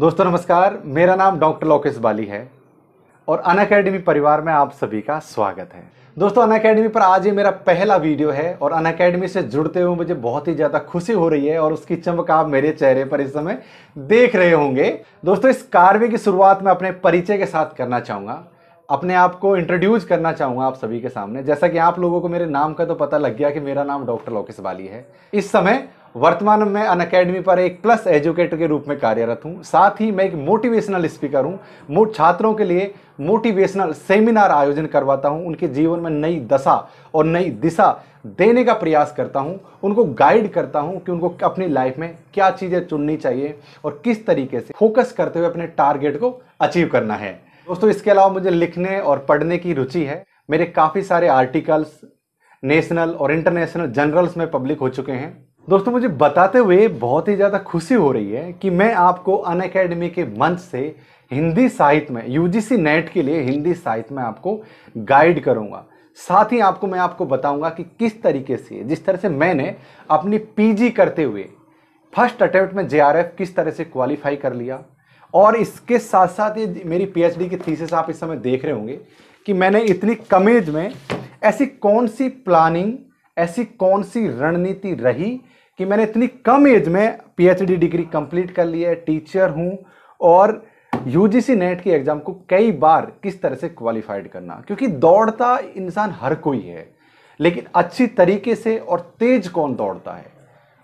दोस्तों नमस्कार मेरा नाम डॉक्टर लोकेश बाली है और अन अकेडमी परिवार में आप सभी का स्वागत है दोस्तों अन अकेडमी पर आज ये मेरा पहला वीडियो है और अन अकेडमी से जुड़ते हुए मुझे बहुत ही ज़्यादा खुशी हो रही है और उसकी चमक आप मेरे चेहरे पर इस समय देख रहे होंगे दोस्तों इस कार्य की शुरुआत मैं अपने परिचय के साथ करना चाहूँगा अपने आप को इंट्रोड्यूस करना चाहूँगा आप सभी के सामने जैसा कि आप लोगों को मेरे नाम का तो पता लग गया कि मेरा नाम डॉक्टर लोकेश बाली है इस समय वर्तमान में अन अकेडमी पर एक प्लस एजुकेटर के रूप में कार्यरत हूँ साथ ही मैं एक मोटिवेशनल स्पीकर हूँ छात्रों के लिए मोटिवेशनल सेमिनार आयोजन करवाता हूँ उनके जीवन में नई दशा और नई दिशा देने का प्रयास करता हूँ उनको गाइड करता हूँ कि उनको अपनी लाइफ में क्या चीज़ें चुननी चाहिए और किस तरीके से फोकस करते हुए अपने टारगेट को अचीव करना है दोस्तों इसके अलावा मुझे लिखने और पढ़ने की रुचि है मेरे काफ़ी सारे आर्टिकल्स नेशनल और इंटरनेशनल जर्नल्स में पब्लिक हो चुके हैं दोस्तों मुझे बताते हुए बहुत ही ज़्यादा खुशी हो रही है कि मैं आपको अन अकेडमी के मंच से हिंदी साहित्य में यूजीसी नेट के लिए हिंदी साहित्य में आपको गाइड करूँगा साथ ही आपको मैं आपको बताऊंगा कि किस तरीके से जिस तरह से मैंने अपनी पीजी करते हुए फर्स्ट अटैम्प्ट में एफ किस तरह से क्वालिफाई कर लिया और इसके साथ साथ ये मेरी डी की थीसेस आप इस समय देख रहे होंगे कि मैंने इतनी कम एज में ऐसी कौन सी प्लानिंग ऐसी कौन सी रणनीति रही कि मैंने इतनी कम एज में पीएचडी डिग्री कंप्लीट कर ली है टीचर हूँ और यूजीसी नेट e की एग्ज़ाम को कई बार किस तरह से क्वालिफाइड करना क्योंकि दौड़ता इंसान हर कोई है लेकिन अच्छी तरीके से और तेज कौन दौड़ता है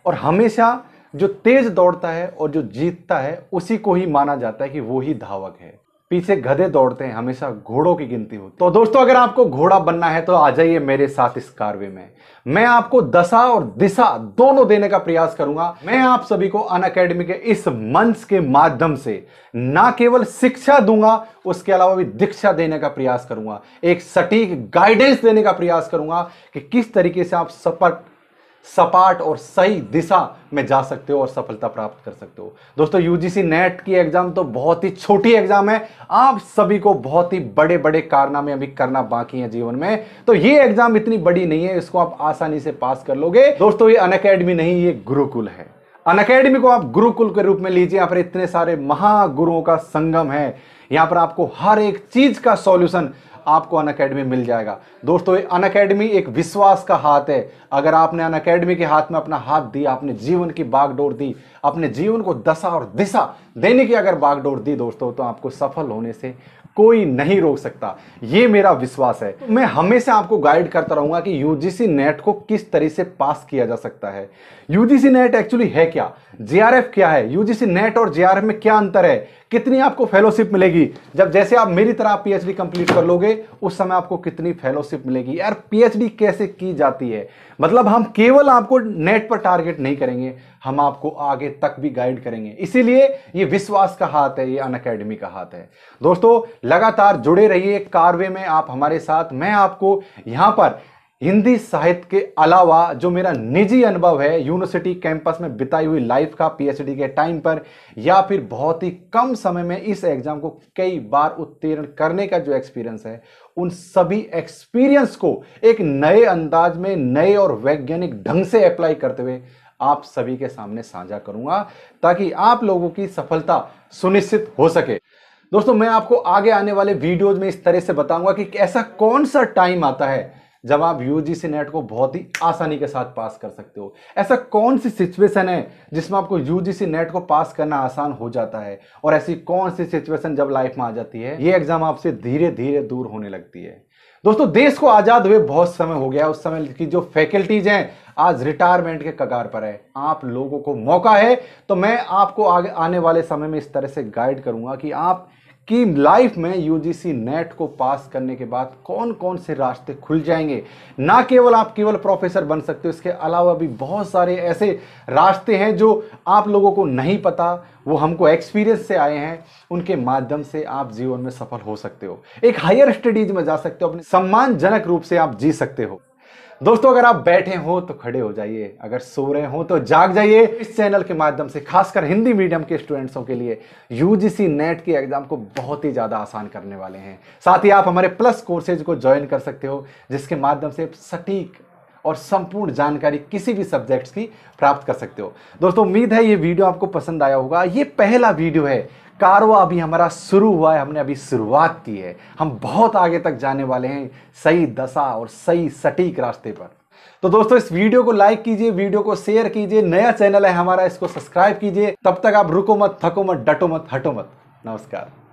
और हमेशा जो तेज दौड़ता है और जो जीतता है उसी को ही माना जाता है कि वो ही धावक है पीछे गधे दौड़ते हैं हमेशा घोड़ों की गिनती हो तो दोस्तों अगर आपको घोड़ा बनना है तो आ जाइए मेरे साथ इस कार्वे में मैं आपको दशा और दिशा दोनों देने का प्रयास करूंगा मैं आप सभी को अन अकेडमी के इस मंच के माध्यम से ना केवल शिक्षा दूंगा उसके अलावा भी दीक्षा देने का प्रयास करूंगा एक सटीक गाइडेंस देने का प्रयास करूंगा कि किस तरीके से आप सपर्क सपाट और सही दिशा में जा सकते हो और सफलता प्राप्त कर सकते हो दोस्तों यूजीसी नेट की एग्जाम तो बहुत ही छोटी एग्जाम है आप सभी को बहुत ही बड़े बड़े कारनामे अभी करना बाकी है जीवन में तो ये एग्जाम इतनी बड़ी नहीं है इसको आप आसानी से पास कर लोगे दोस्तों ये अनकेडमी नहीं ये गुरुकुल है अनकेडमी को आप गुरुकुल के रूप में लीजिए यहाँ पर इतने सारे महागुरुओं का संगम है यहाँ पर आपको हर एक चीज का सॉल्यूशन आपको अन अकेडमी मिल जाएगा दोस्तों अन अकेडमी एक विश्वास का हाथ है अगर आपने अन अकेडमी के हाथ में अपना हाथ दिया अपने जीवन की बागडोर दी अपने जीवन को दशा और दिशा देने की अगर बागडोर दी दोस्तों तो आपको सफल होने से कोई नहीं रोक सकता ये मेरा विश्वास है तो मैं हमेशा आपको गाइड करता रहूंगा कि यूजीसी नेट को किस तरह से पास किया जा सकता है यूजीसी नेट एक्चुअली है क्या जेआरएफ क्या है यूजीसी नेट और जेआरएफ में क्या अंतर है कितनी आपको फेलोशिप मिलेगी जब जैसे आप मेरी तरह पीएचडी कंप्लीट कर लोगे उस समय आपको कितनी फेलोशिप मिलेगी यार पीएचडी कैसे की जाती है मतलब हम केवल आपको नेट पर टारगेट नहीं करेंगे हम आपको आगे तक भी गाइड करेंगे इसीलिए ये विश्वास का हाथ है ये अन का हाथ है दोस्तों लगातार जुड़े रहिए कारवे में आप हमारे साथ मैं आपको यहाँ पर हिंदी साहित्य के अलावा जो मेरा निजी अनुभव है यूनिवर्सिटी कैंपस में बिताई हुई लाइफ का पीएचडी के टाइम पर या फिर बहुत ही कम समय में इस एग्ज़ाम को कई बार उत्तीर्ण करने का जो एक्सपीरियंस है उन सभी एक्सपीरियंस को एक नए अंदाज में नए और वैज्ञानिक ढंग से अप्लाई करते हुए आप सभी के सामने साझा करूंगा ताकि आप लोगों की सफलता सुनिश्चित हो सके दोस्तों मैं आपको आगे आने वाले वीडियोज में इस तरह से बताऊंगा कि ऐसा कौन सा टाइम आता है जब आप यूजीसी नेट को बहुत ही आसानी के साथ पास कर सकते हो ऐसा कौन सी सिचुएशन है जिसमें आपको यूजीसी नेट को पास करना आसान हो जाता है और ऐसी कौन सी सिचुएशन जब लाइफ में आ जाती है ये एग्जाम आपसे धीरे धीरे दूर होने लगती है दोस्तों देश को आज़ाद हुए बहुत समय हो गया उस समय की जो फैकल्टीज हैं आज रिटायरमेंट के कगार पर है आप लोगों को मौका है तो मैं आपको आगे आने वाले समय में इस तरह से गाइड करूंगा कि आप कि लाइफ में यूजीसी नेट को पास करने के बाद कौन कौन से रास्ते खुल जाएंगे ना केवल आप केवल प्रोफेसर बन सकते हो इसके अलावा भी बहुत सारे ऐसे रास्ते हैं जो आप लोगों को नहीं पता वो हमको एक्सपीरियंस से आए हैं उनके माध्यम से आप जीवन में सफल हो सकते हो एक हायर स्टडीज में जा सकते हो अपने सम्मानजनक रूप से आप जी सकते हो दोस्तों अगर आप बैठे हो तो खड़े हो जाइए अगर सो रहे हो तो जाग जाइए इस चैनल के माध्यम से खासकर हिंदी मीडियम के स्टूडेंट्सों के लिए यूजीसी नेट के एग्जाम को बहुत ही ज़्यादा आसान करने वाले हैं साथ ही आप हमारे प्लस कोर्सेज को ज्वाइन कर सकते हो जिसके माध्यम से सटीक और संपूर्ण जानकारी किसी भी सब्जेक्ट्स की प्राप्त कर सकते हो दोस्तों उम्मीद है ये वीडियो आपको पसंद आया होगा ये पहला वीडियो है कारवा अभी हमारा शुरू हुआ है हमने अभी शुरुआत की है हम बहुत आगे तक जाने वाले हैं सही दशा और सही सटीक रास्ते पर तो दोस्तों इस वीडियो को लाइक कीजिए वीडियो को शेयर कीजिए नया चैनल है हमारा इसको सब्सक्राइब कीजिए तब तक आप रुको मत थको मत डटो मत हटो मत नमस्कार